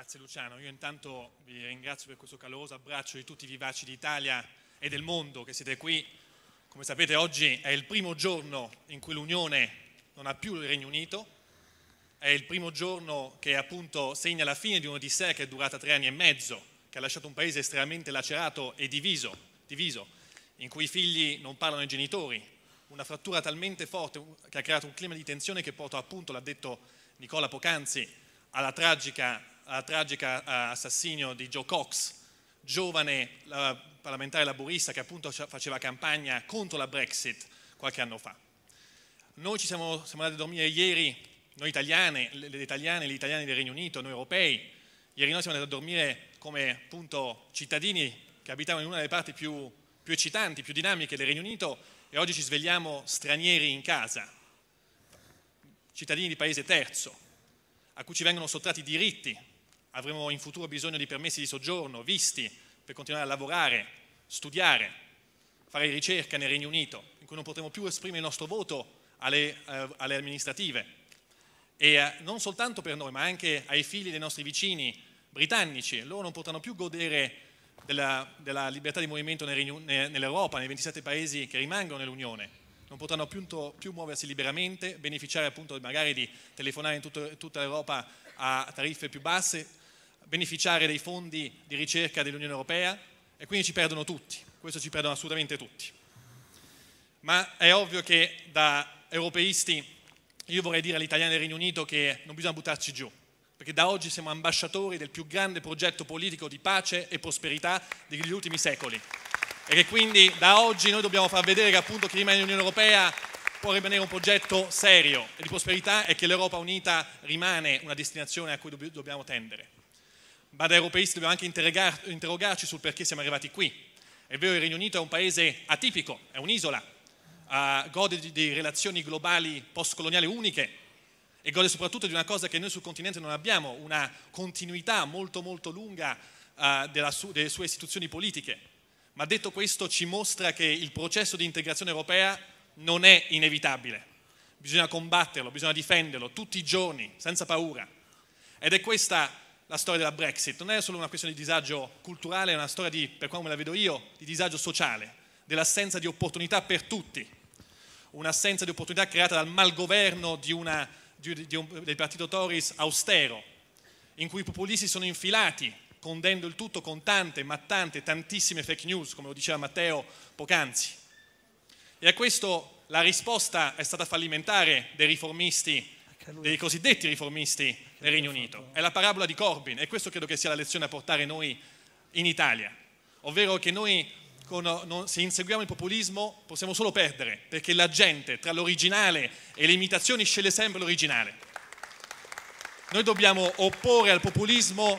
Grazie Luciano, io intanto vi ringrazio per questo caloroso abbraccio di tutti i vivaci d'Italia e del mondo che siete qui. Come sapete oggi è il primo giorno in cui l'Unione non ha più il Regno Unito, è il primo giorno che appunto segna la fine di un'odissea che è durata tre anni e mezzo, che ha lasciato un paese estremamente lacerato e diviso, diviso in cui i figli non parlano ai genitori, una frattura talmente forte che ha creato un clima di tensione che porta appunto, l'ha detto Nicola Pocanzi, alla tragica la tragica eh, assassinio di Joe Cox, giovane parlamentare laburista che appunto faceva campagna contro la Brexit qualche anno fa. Noi ci siamo, siamo andati a dormire ieri, noi italiane, le italiane, gli italiani del Regno Unito, noi europei, ieri noi siamo andati a dormire come appunto cittadini che abitavano in una delle parti più, più eccitanti, più dinamiche del Regno Unito e oggi ci svegliamo stranieri in casa, cittadini di paese terzo, a cui ci vengono sottratti diritti avremo in futuro bisogno di permessi di soggiorno, visti, per continuare a lavorare, studiare, fare ricerca nel Regno Unito, in cui non potremo più esprimere il nostro voto alle, eh, alle amministrative. E eh, non soltanto per noi, ma anche ai figli dei nostri vicini britannici. Loro non potranno più godere della, della libertà di movimento nel, nell'Europa, nei 27 paesi che rimangono nell'Unione non potranno appunto più muoversi liberamente, beneficiare appunto magari di telefonare in tutto, tutta l'Europa a tariffe più basse, beneficiare dei fondi di ricerca dell'Unione Europea e quindi ci perdono tutti, questo ci perdono assolutamente tutti. Ma è ovvio che da europeisti io vorrei dire agli italiani del Regno Unito che non bisogna buttarci giù, perché da oggi siamo ambasciatori del più grande progetto politico di pace e prosperità degli ultimi secoli e che quindi da oggi noi dobbiamo far vedere che appunto chi rimane nell'Unione Europea può rimanere un progetto serio e di prosperità e che l'Europa unita rimane una destinazione a cui dobbiamo tendere ma da europeisti dobbiamo anche interrogarci sul perché siamo arrivati qui. È vero, il Regno Unito è un paese atipico, è un'isola, uh, gode di, di relazioni globali postcoloniali uniche, e gode soprattutto di una cosa che noi sul continente non abbiamo, una continuità molto molto lunga uh, su delle sue istituzioni politiche. Ma detto questo ci mostra che il processo di integrazione europea non è inevitabile, bisogna combatterlo, bisogna difenderlo tutti i giorni, senza paura. Ed è questa la storia della Brexit, non è solo una questione di disagio culturale, è una storia di, per come la vedo io, di disagio sociale, dell'assenza di opportunità per tutti, un'assenza di opportunità creata dal malgoverno di una, di, di un, del partito Tories austero, in cui i populisti sono infilati, condendo il tutto con tante, ma tante, tantissime fake news, come lo diceva Matteo poc'anzi. E a questo la risposta è stata fallimentare dei riformisti, dei cosiddetti riformisti nel Regno Unito. È la parabola di Corbyn e questo credo che sia la lezione a portare noi in Italia, ovvero che noi se inseguiamo il populismo possiamo solo perdere, perché la gente tra l'originale e le imitazioni sceglie sempre l'originale. Noi dobbiamo opporre al populismo,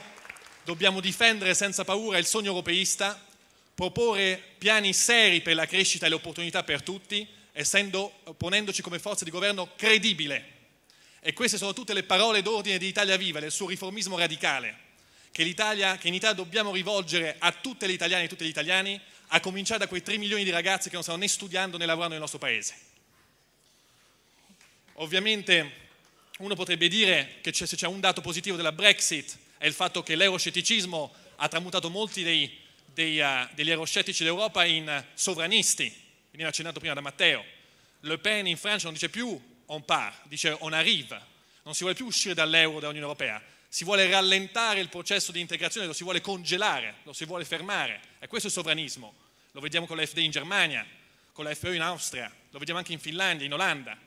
dobbiamo difendere senza paura il sogno europeista, proporre piani seri per la crescita e le opportunità per tutti, essendo, ponendoci come forza di governo credibile e queste sono tutte le parole d'ordine di Italia Viva, del suo riformismo radicale, che, che in Italia dobbiamo rivolgere a tutte le italiane e tutti gli italiani, a cominciare da quei 3 milioni di ragazzi che non stanno né studiando né lavorando nel nostro paese. Ovviamente uno potrebbe dire che se c'è un dato positivo della Brexit è il fatto che l'euroscetticismo ha tramutato molti dei, dei, uh, degli euroscettici d'Europa in sovranisti, veniva accennato prima da Matteo. Le Pen in Francia non dice più on part, dice on arrive, non si vuole più uscire dall'euro, dall'Unione Europea, si vuole rallentare il processo di integrazione, lo si vuole congelare, lo si vuole fermare, e questo è il sovranismo, lo vediamo con la FD in Germania, con la FEO in Austria, lo vediamo anche in Finlandia, in Olanda.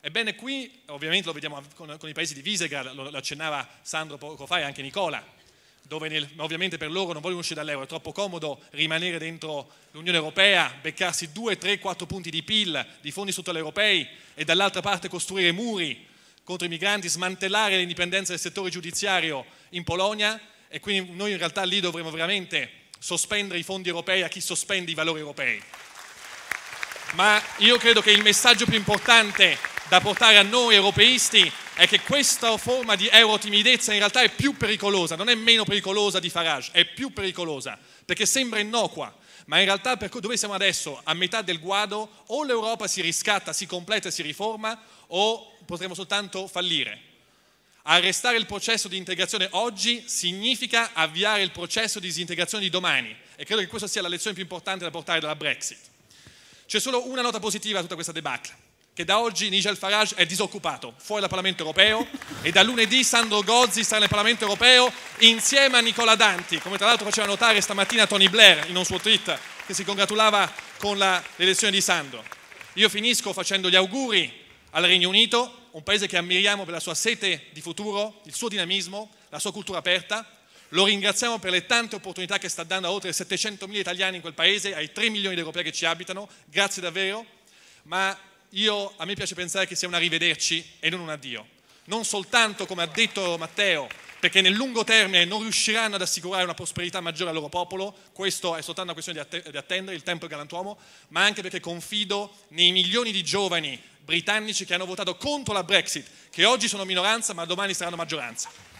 Ebbene qui, ovviamente lo vediamo con, con i paesi di Visegrad, lo, lo accennava Sandro poco fa e anche Nicola, dove nel, ovviamente per loro non vogliono uscire dall'euro, è troppo comodo rimanere dentro l'Unione Europea, beccarsi 2, 3, 4 punti di PIL, di fondi sotto gli europei e dall'altra parte costruire muri contro i migranti, smantellare l'indipendenza del settore giudiziario in Polonia e quindi noi in realtà lì dovremmo veramente sospendere i fondi europei a chi sospende i valori europei. Ma io credo che il messaggio più importante da portare a noi europeisti è che questa forma di eurotimidezza in realtà è più pericolosa, non è meno pericolosa di Farage, è più pericolosa, perché sembra innocua, ma in realtà per dove siamo adesso, a metà del guado, o l'Europa si riscatta, si completa, e si riforma, o potremo soltanto fallire. Arrestare il processo di integrazione oggi significa avviare il processo di disintegrazione di domani e credo che questa sia la lezione più importante da portare dalla Brexit. C'è solo una nota positiva a tutta questa debacle che da oggi Nigel Farage è disoccupato, fuori dal Parlamento europeo e da lunedì Sandro Gozzi sarà nel Parlamento europeo insieme a Nicola Danti, come tra l'altro faceva notare stamattina Tony Blair in un suo tweet che si congratulava con la, l'elezione di Sandro. Io finisco facendo gli auguri al Regno Unito, un paese che ammiriamo per la sua sete di futuro, il suo dinamismo, la sua cultura aperta. Lo ringraziamo per le tante opportunità che sta dando a oltre 700.000 italiani in quel paese, ai 3 milioni di europei che ci abitano. Grazie davvero. Ma io, a me piace pensare che sia un arrivederci e non un addio. Non soltanto, come ha detto Matteo, perché nel lungo termine non riusciranno ad assicurare una prosperità maggiore al loro popolo, questo è soltanto una questione di, att- di attendere, il tempo è galantuomo, ma anche perché confido nei milioni di giovani britannici che hanno votato contro la Brexit, che oggi sono minoranza ma domani saranno maggioranza.